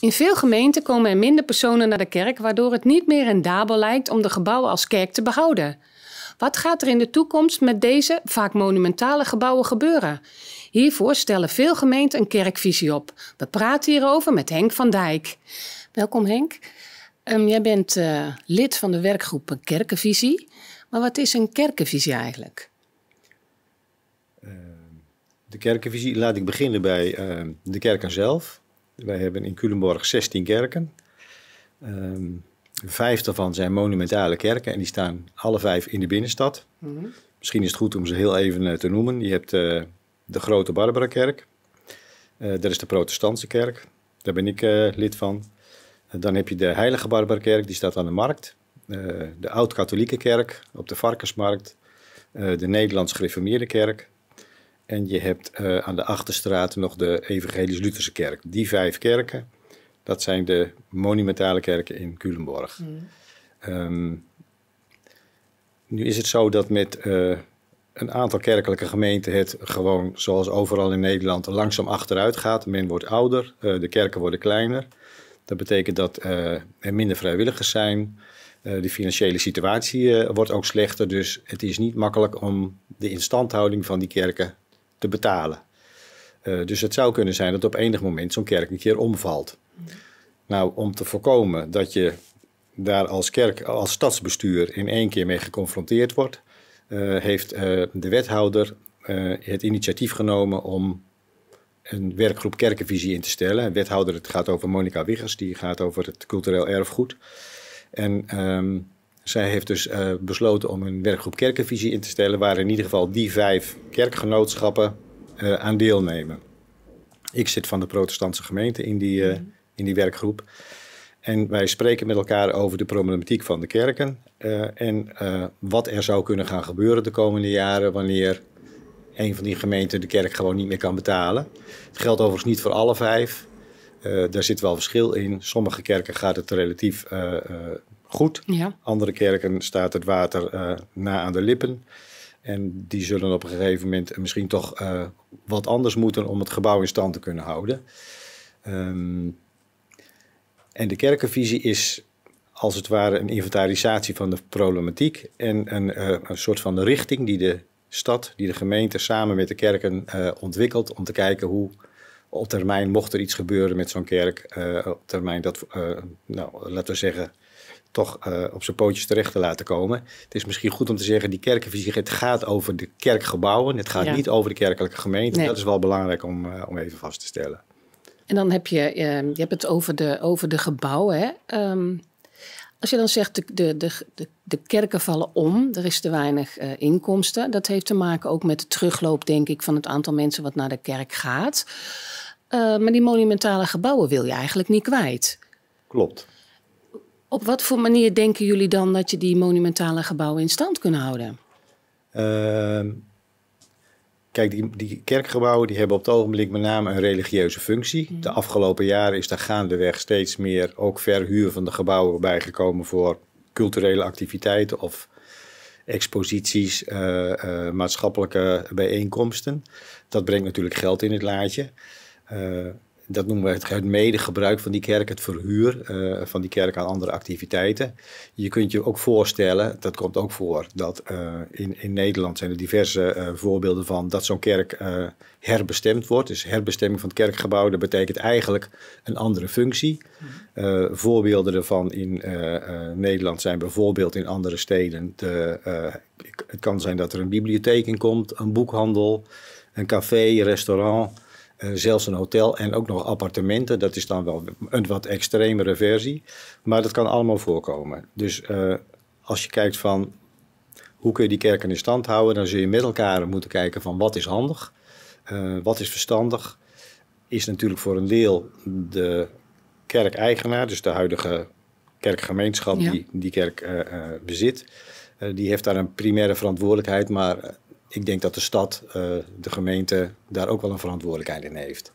In veel gemeenten komen er minder personen naar de kerk, waardoor het niet meer rendabel lijkt om de gebouwen als kerk te behouden. Wat gaat er in de toekomst met deze vaak monumentale gebouwen gebeuren? Hiervoor stellen veel gemeenten een kerkvisie op. We praten hierover met Henk van Dijk. Welkom Henk. Ehm, jij bent eh, lid van de werkgroep Kerkenvisie. Maar wat is een kerkenvisie eigenlijk? Ehm, de kerkenvisie laat ik beginnen bij ehm, de kerken zelf. Wij hebben in Culemborg 16 kerken. Ehm, vijf daarvan zijn monumentale kerken en die staan alle vijf in de binnenstad. Mhm. Misschien is het goed om ze heel even eh, te noemen. Je hebt eh, de Grote Barbarakerk. kerk eh, dat is de Protestantse kerk. Daar ben ik lid van. dan heb je de Heilige Barbarakerk, die staat aan de markt. de Oud-Katholieke Kerk op de Varkensmarkt. de Nederlands Gereformeerde Kerk en je hebt eh, aan de achterstraat nog de Evangelisch-Lutherse Kerk. Die vijf kerken, dat zijn de monumentale kerken in Culemborg. Hmm. Ehm, nu is het zo dat met eh, een aantal kerkelijke gemeenten het gewoon, zoals overal in Nederland, langzaam achteruit gaat. Men wordt ouder, eh, de kerken worden kleiner. Dat betekent dat er minder vrijwilligers zijn. de financiële situatie wordt ook slechter. Dus het is niet makkelijk om de instandhouding van die kerken te betalen. Eh, dus het zou kunnen zijn dat op enig moment zo'n kerk een keer omvalt. Nou, om te voorkomen dat je daar als kerk, als stadsbestuur in één keer mee geconfronteerd wordt, eh, heeft eh, de wethouder het initiatief genomen om een werkgroep kerkenvisie in te stellen. wethouder, het gaat over Monica Wiggers, die gaat over het cultureel erfgoed. En ehm, zij heeft dus eh, besloten om een werkgroep kerkenvisie in te stellen, waar in ieder geval die vijf kerkgenootschappen eh, aan deelnemen. Ik zit van de protestantse gemeente in die, eh, mhm. in die werkgroep. En wij spreken met elkaar over de problematiek van de kerken en wat er zou kunnen gaan gebeuren de komende jaren wanneer een van die gemeenten de kerk gewoon niet meer kan betalen. Het geldt overigens niet voor alle vijf. daar zit wel verschil in. Sommige kerken gaat het relatief goed. Andere kerken staat het water eh, na aan de lippen. En die zullen op een gegeven moment misschien toch eh, wat anders moeten om het gebouw in stand te kunnen houden. Ehm, en de kerkenvisie is als het ware een inventarisatie van de problematiek en een, eh, een soort van richting die de stad, die de gemeente samen met de kerken ontwikkelt om te kijken hoe op termijn, mocht er iets gebeuren met zo'n kerk, op termijn dat, nou, laten we zeggen, toch eh, op zijn pootjes terecht te laten komen. Het is misschien goed om te zeggen, die kerkenvisie het gaat over de kerkgebouwen. Het gaat niet over de kerkelijke gemeente. Dat is wel belangrijk om, eh, om even vast te stellen. En dan heb je, ehm, je hebt het over de, over de gebouwen. Hè? Ehm, als je dan zegt, de, de, de, de, kerken vallen om, er is te weinig eh, inkomsten. Dat heeft te maken ook met de terugloop, denk ik, van het aantal mensen wat naar de kerk gaat. Ehm, maar die monumentale gebouwen wil je eigenlijk niet kwijt. Klopt. Op wat voor manier denken jullie dan dat je die monumentale gebouwen in stand kunnen houden? Uh, kijk, die, die, kerkgebouwen die hebben op het ogenblik met name een religieuze functie. Hmm. De afgelopen jaren is daar gaandeweg steeds meer ook verhuur van de gebouwen bijgekomen voor culturele activiteiten of exposities, eh, eh, maatschappelijke bijeenkomsten. Dat brengt natuurlijk geld in het laadje. Eh, dat noemen we het, medegebruik van die kerk, het verhuur eh, van die kerk aan andere activiteiten. Je kunt je ook voorstellen, dat komt ook voor, dat eh, in, in Nederland zijn er diverse eh, voorbeelden van dat zo'n kerk herbestemd wordt. Dus herbestemming van het kerkgebouw, dat betekent eigenlijk een andere functie. Mhm. voorbeelden ervan in Nederland zijn bijvoorbeeld in andere steden. De, het kan zijn dat er een bibliotheek in komt, een boekhandel, een café, een restaurant eh, zelfs een hotel en ook nog appartementen. Dat is dan wel een wat extremere versie. Maar dat kan allemaal voorkomen. Dus eh, als je kijkt van hoe kun je die kerken in stand houden, dan zul je met elkaar moeten kijken van wat is handig, eh, wat is verstandig. Is natuurlijk voor een deel de kerkeigenaar, dus de huidige kerkgemeenschap die die kerk bezit, die heeft daar een primaire verantwoordelijkheid, maar ik denk dat de stad, eh, de gemeente, daar ook wel een verantwoordelijkheid in heeft.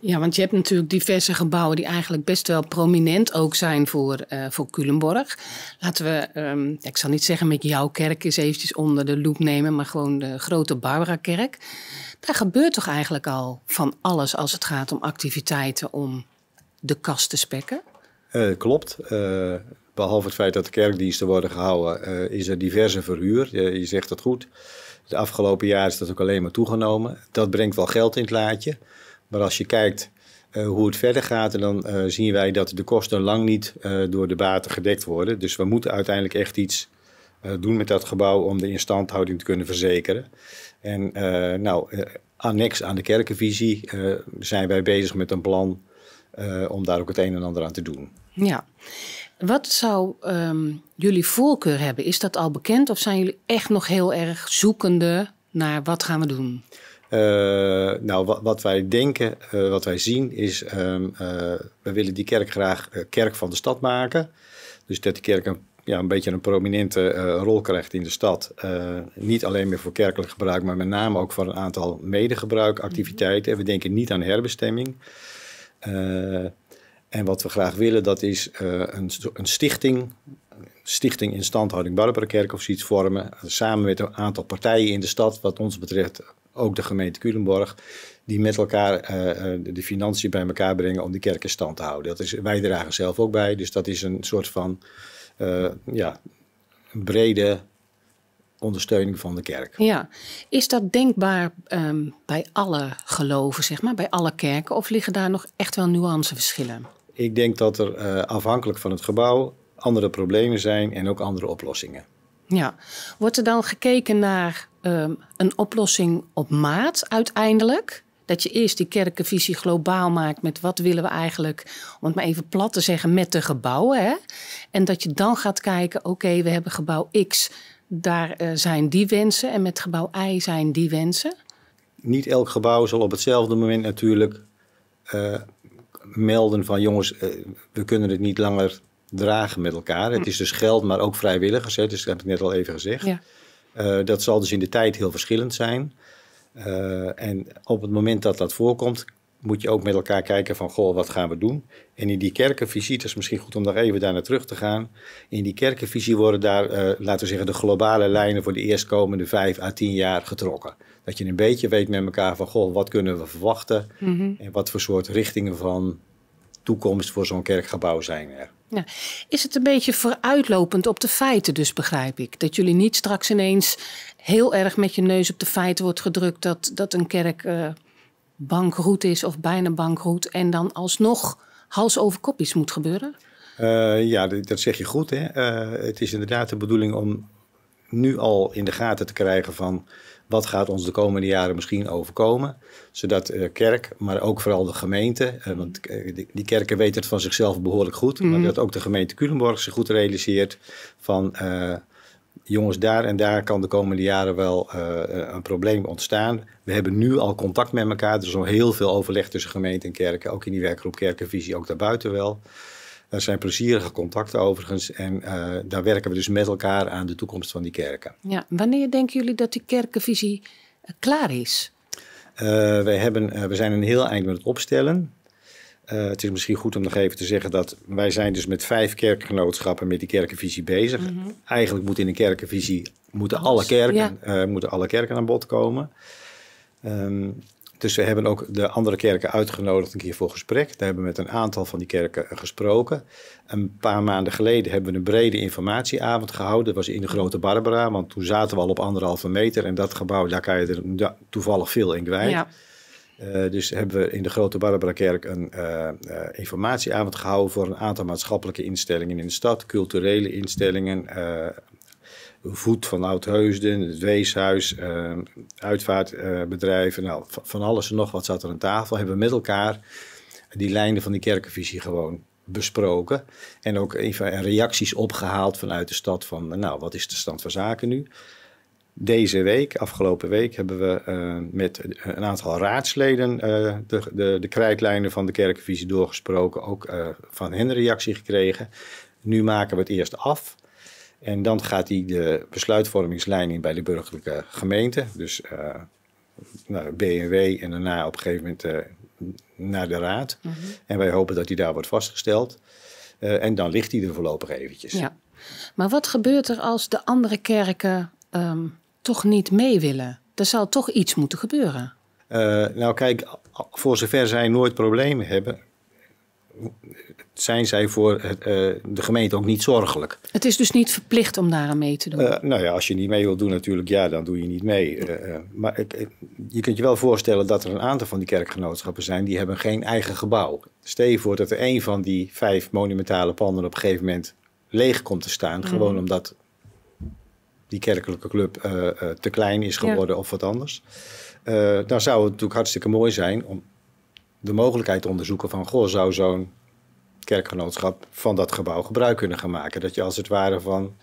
Ja, want je hebt natuurlijk diverse gebouwen die eigenlijk best wel prominent ook zijn voor, eh, voor Culemborg. Laten we, ehm, ik zal niet zeggen met jouw kerk eens eventjes onder de loep nemen, maar gewoon de grote Barbara-kerk. Daar gebeurt toch eigenlijk al van alles als het gaat om activiteiten om de kast te spekken? Uh, klopt. behalve het feit dat de kerkdiensten worden gehouden, is er diverse verhuur. je zegt dat goed. De afgelopen jaar is dat ook alleen maar toegenomen. Dat brengt wel geld in het laadje. Maar als je kijkt eh, hoe het verder gaat, dan eh, zien wij dat de kosten lang niet eh, door de baten gedekt worden. Dus we moeten uiteindelijk echt iets doen met dat gebouw om de instandhouding te kunnen verzekeren. En nou, annex aan de kerkenvisie zijn wij bezig met een plan om daar ook het een en ander aan te doen. Ja. Wat zou ehm, jullie voorkeur hebben? Is dat al bekend of zijn jullie echt nog heel erg zoekende naar wat gaan we doen? Eh, nou, wat, wat, wij denken, eh, wat wij zien is, um, we willen die kerk graag kerk van de stad maken. Dus dat de kerk een, ja, een beetje een prominente rol krijgt in de stad. niet alleen meer voor kerkelijk gebruik, maar met name ook voor een aantal medegebruikactiviteiten. Mm We denken niet aan herbestemming. En wat we graag willen, dat is eh, een, een, stichting, stichting Instandhouding Barbarakerk of zoiets vormen, eh, samen met een aantal partijen in de stad, wat ons betreft ook de gemeente Culemborg, die met elkaar eh, de financiën bij elkaar brengen om die kerk in stand te houden. Dat is, wij dragen zelf ook bij, dus dat is een soort van ja, brede ondersteuning van de kerk. Ja, is dat denkbaar ehm, bij alle geloven, zeg maar, bij alle kerken, of liggen daar nog echt wel nuanceverschillen? Ik denk dat er eh, afhankelijk van het gebouw andere problemen zijn en ook andere oplossingen. Ja, wordt er dan gekeken naar ehm, een oplossing op maat uiteindelijk? Dat je eerst die kerkenvisie globaal maakt met wat willen we eigenlijk, om het maar even plat te zeggen, met de gebouwen. Hè? En dat je dan gaat kijken, oké, we hebben gebouw X, daar eh, zijn die wensen en met gebouw Y zijn die wensen. Niet elk gebouw zal op hetzelfde moment natuurlijk eh, melden van jongens, eh, we kunnen het niet langer dragen met elkaar. Het hm. is dus geld, maar ook vrijwilligers. Hè, dus dat heb ik net al even gezegd. Ja. Eh, dat zal dus in de tijd heel verschillend zijn. Eh, en op het moment dat dat voorkomt, moet je ook met elkaar kijken van, goh, wat gaan we doen? En in die kerkenvisie, het is misschien goed om daar even naar terug te gaan. In die kerkenvisie worden daar, eh, laten we zeggen, de globale lijnen voor de eerstkomende vijf à tien jaar getrokken. Dat je een beetje weet met elkaar van, goh, wat kunnen we verwachten? Mhm. En wat voor soort richtingen van toekomst voor zo'n kerkgebouw zijn er. Ja. Is het een beetje vooruitlopend op de feiten dus, begrijp ik? Dat jullie niet straks ineens heel erg met je neus op de feiten wordt gedrukt dat, dat een kerk... Eh, bankroet is of bijna bankroet en dan alsnog hals over kop moet gebeuren? Eh, ja, dat zeg je goed. Hè? Eh, het is inderdaad de bedoeling om nu al in de gaten te krijgen van wat gaat ons de komende jaren misschien overkomen. Zodat uh, kerk, maar ook vooral de gemeente, want die, kerken weten het van zichzelf behoorlijk goed, maar mhm. dat ook de gemeente Culemborg zich goed realiseert van jongens, daar en daar kan de komende jaren wel eh, eh, een probleem ontstaan. We hebben nu al contact met elkaar. Dus er is al heel veel overleg tussen gemeente en kerken. Ook in die werkgroep Kerkenvisie, ook daarbuiten wel. Er zijn plezierige contacten overigens. En eh, daar werken we dus met elkaar aan de toekomst van die kerken. Ja, wanneer denken jullie dat die kerkenvisie klaar is? Uh, we, hebben, we zijn een heel eind met het opstellen. Eh, het is misschien goed om nog even te zeggen dat wij zijn dus met vijf kerkgenootschappen met die kerkenvisie bezig. Mhm. Eigenlijk moet in een kerkenvisie moeten alle, kerken, eh, moeten alle kerken aan bod komen. Ehm, dus we hebben ook de andere kerken uitgenodigd een keer voor gesprek. Daar hebben we met een aantal van die kerken eh, gesproken. Een paar maanden geleden hebben we een brede informatieavond gehouden. Dat was in de Grote Barbara, want toen zaten we al op anderhalve meter. En dat gebouw, daar kan je er toevallig veel in kwijt. Ja. Eh, dus hebben we in de Grote Barbara Kerk een uh, uh, informatieavond gehouden voor een aantal maatschappelijke instellingen in de stad, culturele instellingen, voet van Oud-Heusden, het Weeshuis, uitvaartbedrijven, nou, van alles en nog wat zat er aan tafel. Hebben we met elkaar die lijnen van die kerkenvisie gewoon besproken en ook even reacties opgehaald vanuit de stad van, nou, wat is de stand van zaken nu? Deze week, afgelopen week, hebben we eh, met een aantal raadsleden eh, de, de, de krijtlijnen van de kerkenvisie doorgesproken. Ook eh, van hen reactie gekregen. Nu maken we het eerst af. En dan gaat die de besluitvormingslijn in bij de burgerlijke gemeente. Dus naar nou, BNW en daarna op een gegeven moment naar de raad. Mhm. En wij hopen dat die daar wordt vastgesteld. en dan ligt die er voorlopig eventjes. Ja. Maar wat gebeurt er als de andere kerken ehm, toch niet mee willen. Er zal toch iets moeten gebeuren. Eh, nou kijk, voor zover zij nooit problemen hebben, zijn zij voor eh, de gemeente ook niet zorgelijk. Het is dus niet verplicht om daaraan mee te doen? Eh, nou ja, als je niet mee wilt doen natuurlijk, ja, dan doe je niet mee. maar je kunt je wel voorstellen dat er een aantal van die kerkgenootschappen zijn... die hebben geen eigen gebouw. Stel je voor dat er een van die vijf monumentale panden op een gegeven moment leeg komt te staan... Mm. gewoon omdat die kerkelijke club eh, eh, te klein is geworden of wat anders. Uh, dan zou het natuurlijk hartstikke mooi zijn om de mogelijkheid te onderzoeken van... goh, zou zo'n kerkgenootschap van dat gebouw gebruik kunnen gaan maken? Dat je als het ware van,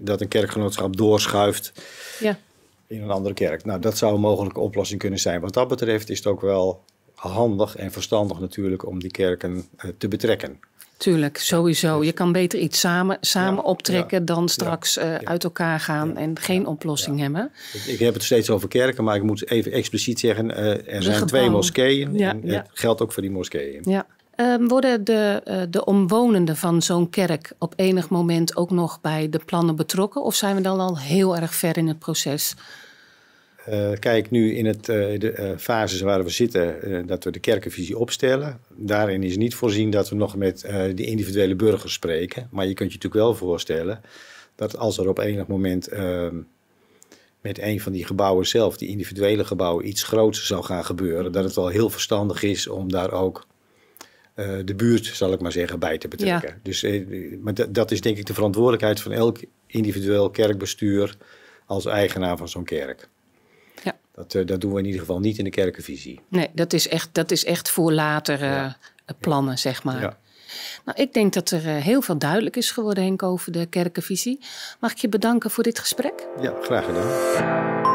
dat een kerkgenootschap doorschuift ja. in een andere kerk. Nou, dat zou een mogelijke oplossing kunnen zijn. Wat dat betreft is het ook wel handig en verstandig natuurlijk om die kerken te betrekken. Tuurlijk, sowieso. Je kan beter iets samen, samen optrekken dan straks eh, uit elkaar gaan en geen oplossing hebben. Ik, heb het steeds over kerken, maar ik moet even expliciet zeggen: eh, er zijn twee moskeeën. en Het geldt ook voor die moskeeën. Ja. Ehm, worden de, eh, de omwonenden van zo'n kerk op enig moment ook nog bij de plannen betrokken? Of zijn we dan al heel erg ver in het proces? Eh, kijk, nu in het, eh, de uh, fases waar we zitten, dat we de kerkenvisie opstellen. Daarin is niet voorzien dat we nog met de individuele burgers spreken. Maar je kunt je natuurlijk wel voorstellen dat als er op enig moment ehm, met een van die gebouwen zelf, die individuele gebouwen, iets groots zou gaan gebeuren, dat het wel heel verstandig is om daar ook de buurt, zal ik maar zeggen, bij te betrekken. Dus, maar dat is denk ik de verantwoordelijkheid van elk individueel kerkbestuur als eigenaar van zo'n kerk. Dat, eh, dat doen we in ieder geval niet in de kerkenvisie. Nee, dat is echt, dat is echt voor later eh, plannen, zeg maar. Ja. Nou, ik denk dat er eh, heel veel duidelijk is geworden, Henk, over de kerkenvisie. Mag ik je bedanken voor dit gesprek? Ja, graag gedaan.